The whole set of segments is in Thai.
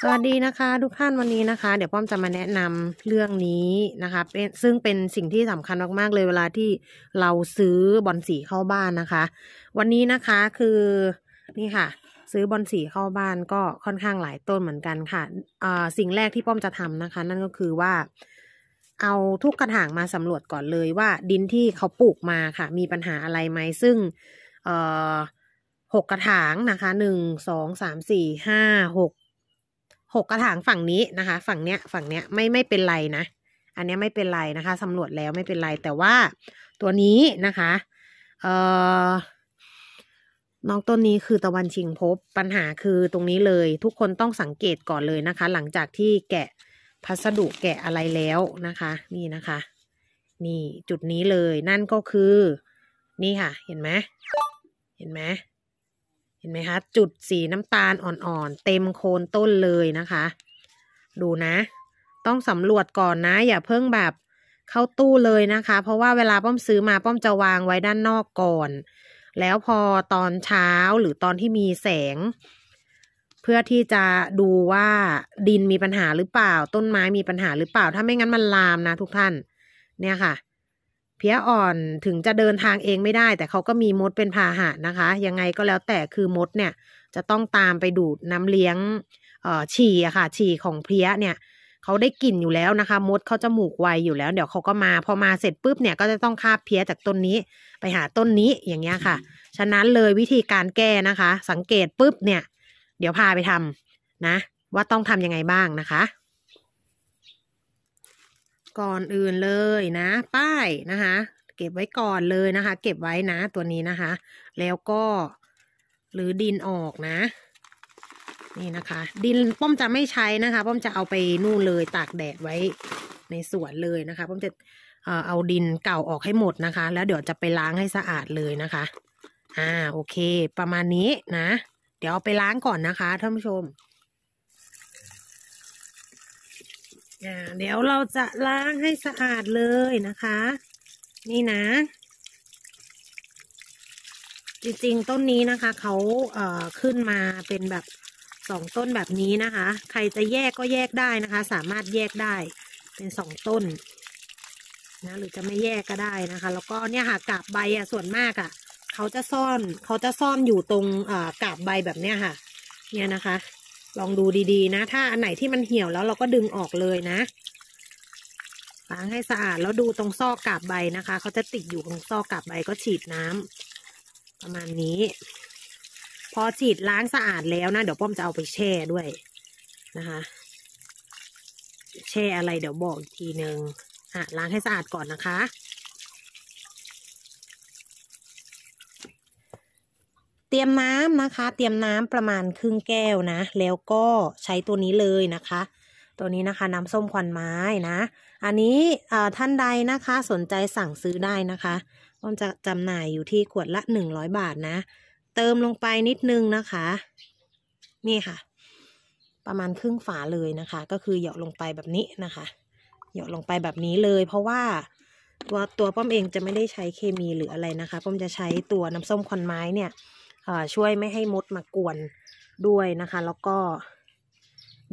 สวัสดีนะคะ ทุกท่านวันนี้นะคะเดี๋ยวป้อมจะมาแนะนำเรื่องนี้นะคะเป็นซึ่งเป็นสิ่งที่สำคัญมากๆเลยเวลาที่เราซื้อบอลสีเข้าบ้านนะคะ วันนี้นะคะคือ นี่ค่ะ ซื้อบอลสีเข้าบ้านก็ค่อนข้างหลายต้นเหมือนกันค่ะอ่าสิ่งแรกที่ป้อมจะทำนะคะ นั่นก็คือว่า เอาทุกกระถางมาสำรวจก่อนเลยว่า ดินที่เขาปลูกมาค่ะ มีปัญหาอะไรไหมซึ่งเอ่อหกกระถางนะคะหนึ่งสองสามสี่ห้าหกหกกระถางฝั่งนี้นะคะ ฝั่งเนี้ย ฝั่งเนี้ยไม่ไม่เป็นไรนะอันนี้ไม่เป็นไรนะคะสำรวจแล้วไม่เป็นไร แต่ว่าตัวนี้นะคะเอ่อน้องต้นนี้คือตะวันชิงพบปัญหาคือตรงนี้เลยทุกคนต้องสังเกตก่อนเลยนะคะ หลังจากที่แกะพัสดุแกะอะไรแล้วนะคะ นี่นะคะ นี่จุดนี้เลยนั่นก็คือ นี่ค่ะ เห็นไหมเห็นไหมห็นไหมคะจุดสีน้ำตาลอ่อนๆเต็มโคนต้นเลยนะคะ ดูนะ ต้องสำรวจก่อนนะ อย่าเพิ่งแบบเข้าตู้เลยนะคะ เพราะว่าเวลาป้อมซื้อมาป้อมจะวางไว้ด้านนอกก่อน แล้วพอตอนเช้าหรือตอนที่มีแสง เพื่อที่จะดูว่าดินมีปัญหาหรือเปล่าต้นไม้มีปัญหาหรือเปล่าถ้าไม่งั้นมันลามนะทุกท่าน เนี่ยค่ะพี้ยอ่อนถึงจะเดินทางเองไม่ได้ แต่เขาก็มีมดเป็นพาหะนะคะยังไงก็แล้วแต่คือมดเนี่ยจะต้องตามไปดูดน้ำเลี้ยงฉี่อะค่ะ ฉี่ของเพี้ยเนี่ยเขาได้กลิ่นอยู่แล้วนะคะ มดเขาจะหมูกไวอยู่แล้วเดี๋ยวเขาก็มาพอมาเสร็จปุ๊บเนี่ยก็จะต้องคาบเพี้ยจากต้นนี้ไปหาต้นนี้อย่างเงี้ยค่ะ ฉะนั้นเลยวิธีการแก้นะคะ สังเกตปุ๊บเนี่ย เดี๋ยวพาไปทำนะ ว่าต้องทํำยังไงบ้างนะคะก่อนอื่นเลยนะป้ายนะคะ เก็บไว้ก่อนเลยนะคะ เก็บไว้นะตัวนี้นะคะ แล้วก็หรือดินออกนะนี่นะคะ ดินป้อมจะไม่ใช้นะคะป้อมจะเอาไปนู่นเลยตากแดดไว้ในสวนเลยนะคะป้อมจะเอาดินเก่าออกให้หมดนะคะ แล้วเดี๋ยวจะไปล้างให้สะอาดเลยนะคะอ่าโอเค ประมาณนี้นะเดี๋ยวเอาไปล้างก่อนนะคะท่านผู้ชมเดี๋ยวเราจะล้างให้สะอาดเลยนะคะ นี่นะ จริงๆต้นนี้นะคะ เขาเอ่อขึ้นมาเป็นแบบสองต้นแบบนี้นะคะ ใครจะแยกก็แยกได้นะคะ สามารถแยกได้ เป็นสองต้น นะ หรือจะไม่แยกก็ได้นะคะ แล้วก็เนี่ยค่ะกาบใบอ่ะส่วนมากอ่ะ เขาจะซ่อนเขาจะซ่อนอยู่ตรงกาบใบแบบเนี้ยค่ะ เนี่ยนะคะลองดูดีๆ นะ ถ้าอันไหนที่มันเหี่ยวแล้วเราก็ดึงออกเลยนะ ล้างให้สะอาด แล้วดูตรงซอกกาบใบนะคะเขาจะติดอยู่ตรงซอกกาบใบก็ฉีดน้ำ ประมาณนี้ พอฉีดล้างสะอาดแล้วนะ เดี๋ยวป้อมจะเอาไปแช่ด้วยนะคะ แช่อะไรเดี๋ยวบอกอีกทีหนึ่งอ่ะล้างให้สะอาดก่อนนะคะตรียมน้ำนะคะ เตรียมน้ำประมาณครึ่งแก้วนะ แล้วก็ใช้ตัวนี้เลยนะคะ ตัวนี้นะคะ น้ำส้มควันไม้นะ อันนี้ท่านใดนะคะ สนใจสั่งซื้อได้นะคะก็จะจำหน่ายอยู่ที่ขวดละหนึ่งร้อยบาทนะ เติมลงไปนิดนึงนะคะ นี่ค่ะ ประมาณครึ่งฝาเลยนะคะ ก็คือเหยาะลงไปแบบนี้นะคะเหยาะลงไปแบบนี้เลย เพราะว่าตัวตัวป้อมเองจะไม่ได้ใช้เคมีหรืออะไรนะคะ ป้อมจะใช้ตัวน้ำส้มควันไม้เนี่ยช่วยไม่ให้มดมากวนด้วยนะคะ แล้วก็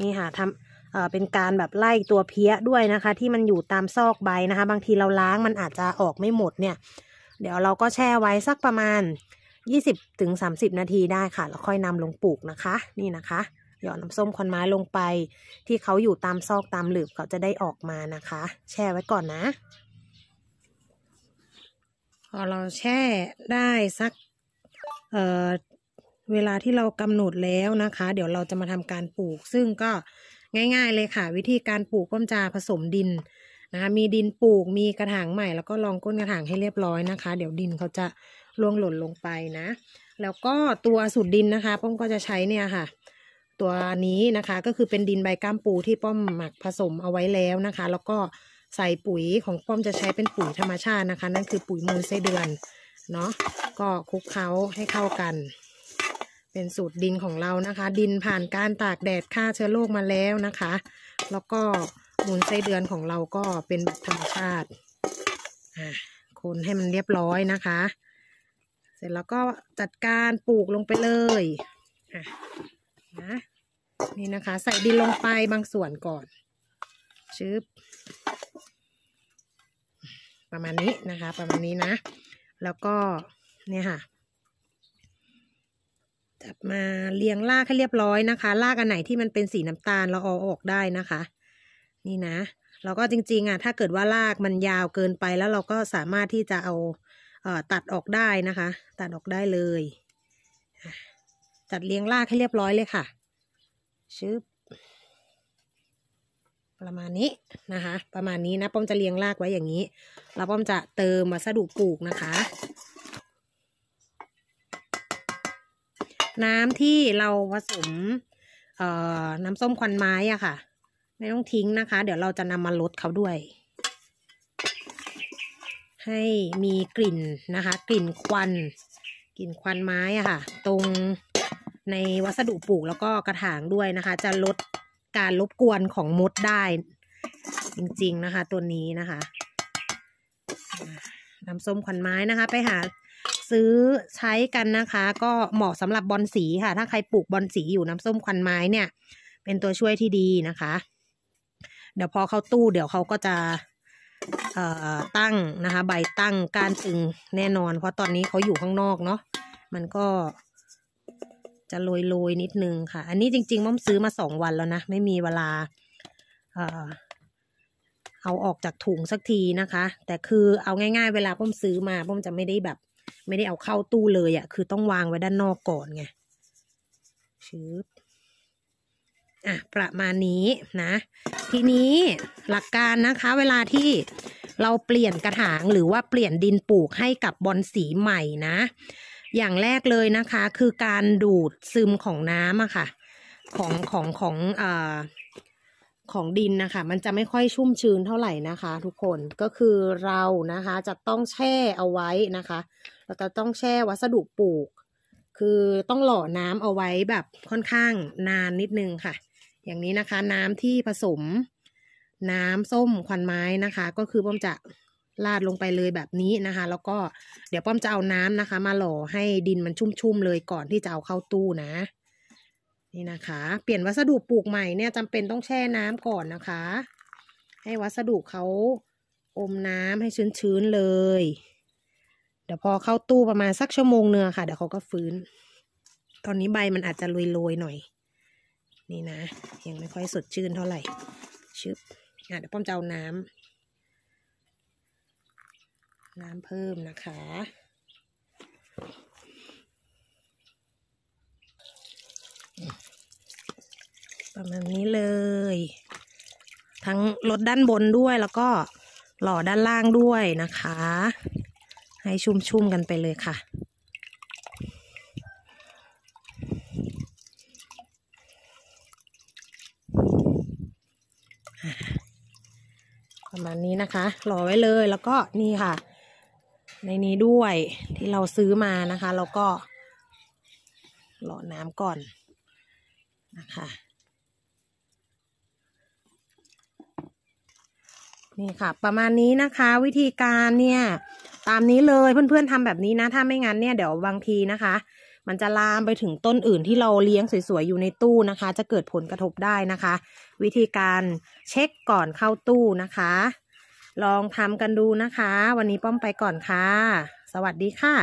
นี่ค่ะทำเป็นการแบบไล่ตัวเพี้ยด้วยนะคะ ที่มันอยู่ตามซอกใบนะคะ บางทีเราล้างมันอาจจะออกไม่หมดเนี่ย เดี๋ยวเราก็แช่ไว้สักประมาณ 20ถึง30นาทีได้ค่ะแล้วค่อยนำลงปลูกนะคะ นี่นะคะหย่อนน้ำส้มคอนไม้ลงไป ที่เขาอยู่ตามซอกตามหลืบเขาจะได้ออกมานะคะ แช่ไว้ก่อนนะพอเราแช่ได้สักเเวลาที่เรากำหนดแล้วนะคะ เดี๋ยวเราจะมาทำการปลูก ซึ่งก็ง่าย ๆ เลยค่ะวิธีการปลูกป้อมจาผสมดินนะคะมีดินปลูกมีกระถางใหม่แล้วก็รองก้นกระถางให้เรียบร้อยนะคะ เดี๋ยวดินเขาจะล่วงหล่นลงไปนะ แล้วก็ตัวสูตรดินนะคะป้อมก็จะใช้เนี่ยค่ะ ตัวนี้นะคะก็คือเป็นดินใบก้ามปูที่ป้อมหมักผสมเอาไว้แล้วนะคะ แล้วก็ใส่ปุ๋ยของป้อมจะใช้เป็นปุ๋ยธรรมชาตินะคะนั่นคือปุ๋ยมูลไส้เดือนเนาะ ก็คลุกเคล้าให้เข้ากัน เป็นสูตรดินของเรานะคะ ดินผ่านการตากแดดฆ่าเชื้อโรคมาแล้วนะคะ แล้วก็มูลไส้เดือนของเราก็เป็นแบบธรรมชาติคนให้มันเรียบร้อยนะคะ เสร็จแล้วก็จัดการปลูกลงไปเลยนะนี่นะคะ ใส่ดินลงไปบางส่วนก่อนชึบประมาณนี้นะคะ ประมาณนี้นะแล้วก็เนี่ยค่ะจับมาเรียงลากให้เรียบร้อยนะคะลากอันไหนที่มันเป็นสีน้ำตาลเราเอาออกได้นะคะ นี่นะแล้วก็จริงๆอ่ะถ้าเกิดว่าลากมันยาวเกินไปแล้วเราก็สามารถที่จะเอาเอ่อตัดออกได้นะคะ ตัดออกได้เลยจัดเรียงลากให้เรียบร้อยเลยค่ะชึบประมาณนี้นะคะประมาณนี้นะป้อมจะเรียงรากไว้อย่างนี้แล้วป้อมจะเติมวัสดุปลูกนะคะ น้ำที่เราผสมน้ำส้มควันไม้อะค่ะไม่ต้องทิ้งนะคะ เดี๋ยวเราจะนำมาลดเขาด้วย ให้มีกลิ่นนะคะ กลิ่นควัน กลิ่นควันไม้อะค่ะ ตรงในวัสดุปลูกแล้วก็กระถางด้วยนะคะ จะลดการรบกวนของมดได้ จริงๆนะคะ ตัวนี้นะคะน้ำส้มขันไม้นะคะ ไปหาซื้อใช้กันนะคะ ก็เหมาะสำหรับบอลสีค่ะ ถ้าใครปลูกบอลสีอยู่น้ำส้มขันไม้เนี่ย เป็นตัวช่วยที่ดีนะคะ เดี๋ยวพอเข้าตู้ เดี๋ยวเขาก็จะตั้งนะคะ ใบตั้งการตึงแน่นอน เพราะตอนนี้เขาอยู่ข้างนอกเนาะมันก็จะโรยโรยนิด นึงค่ะ อันนี้จริงๆม่อมซื้อมาสองวันแล้วนะไม่มีเวลาเอาออกจากถุงสักทีนะคะ แต่คือเอาง่าย ๆ เวลา่อมซื้อมา่อมจะไม่ได้แบบ ไม่ได้เอาเข้าตู้เลยอะ่ะคือต้องวางไว้ด้านนอกก่อนไงชืบอ่ะประมาณนี้นะ ทีนี้หลักการนะคะ เวลาที่เราเปลี่ยนกระถางหรือว่าเปลี่ยนดินปลูกให้กับบอนสีใหม่นะอย่างแรกเลยนะคะคือการดูดซึมของน้ำอะค่ะ ของของของเอ่อของดินนะคะ มันจะไม่ค่อยชุ่มชื้นเท่าไหร่นะคะ ทุกคนก็คือเรานะคะจะต้องแช่เอาไว้นะคะ เราจะต้องแช่วัสดุปลูก คือต้องหล่อน้ำเอาไว้แบบค่อนข้างนานนิดนึงค่ะ อย่างนี้นะคะ น้ำที่ผสมน้ำส้มควันไม้นะคะ ก็คือป้อมจะลาดลงไปเลยแบบนี้นะคะ แล้วก็เดี๋ยวป้อมจะเอาน้ำนะคะ มาหล่อให้ดินมันชุ่มๆเลยก่อนที่จะเอาเข้าตู้นะ นี่นะคะ เปลี่ยนวัสดุปลูกใหม่เนี่ยจำเป็นต้องแช่น้ำก่อนนะคะ ให้วัสดุเขาอมน้ำให้ชื้นๆเลย เดี๋ยวพอเข้าตู้ประมาณสักชั่วโมงเนื้อค่ะ เดี๋ยวเขาก็ฟื้น ตอนนี้ใบมันอาจจะลอยๆหน่อย นี่นะ ยังไม่ค่อยสดชื่นเท่าไหร่ชึบอ่ะเดี๋ยวป้อมจะเอาน้ำน้ำเพิ่มนะคะ ประมาณนี้เลย ทั้งลดด้านบนด้วยแล้วก็หล่อด้านล่างด้วยนะคะ ให้ชุ่มๆกันไปเลยค่ะ ประมาณนี้นะคะ หล่อไว้เลยแล้วก็นี่ค่ะในนี้ด้วยที่เราซื้อมานะคะ แล้วก็ หล่อน้ำก่อนนะคะ นี่ค่ะ ประมาณนี้นะคะ วิธีการเนี่ยตามนี้เลยเพื่อนๆทำแบบนี้นะถ้าไม่งั้นเนี่ยเดี๋ยวบางทีนะคะ มันจะลามไปถึงต้นอื่นที่เราเลี้ยงสวยๆ อยู่ในตู้นะคะ จะเกิดผลกระทบได้นะคะ วิธีการเช็คก่อนเข้าตู้นะคะลองทำกันดูนะคะ วันนี้ป้อมไปก่อนค่ะ สวัสดีค่ะ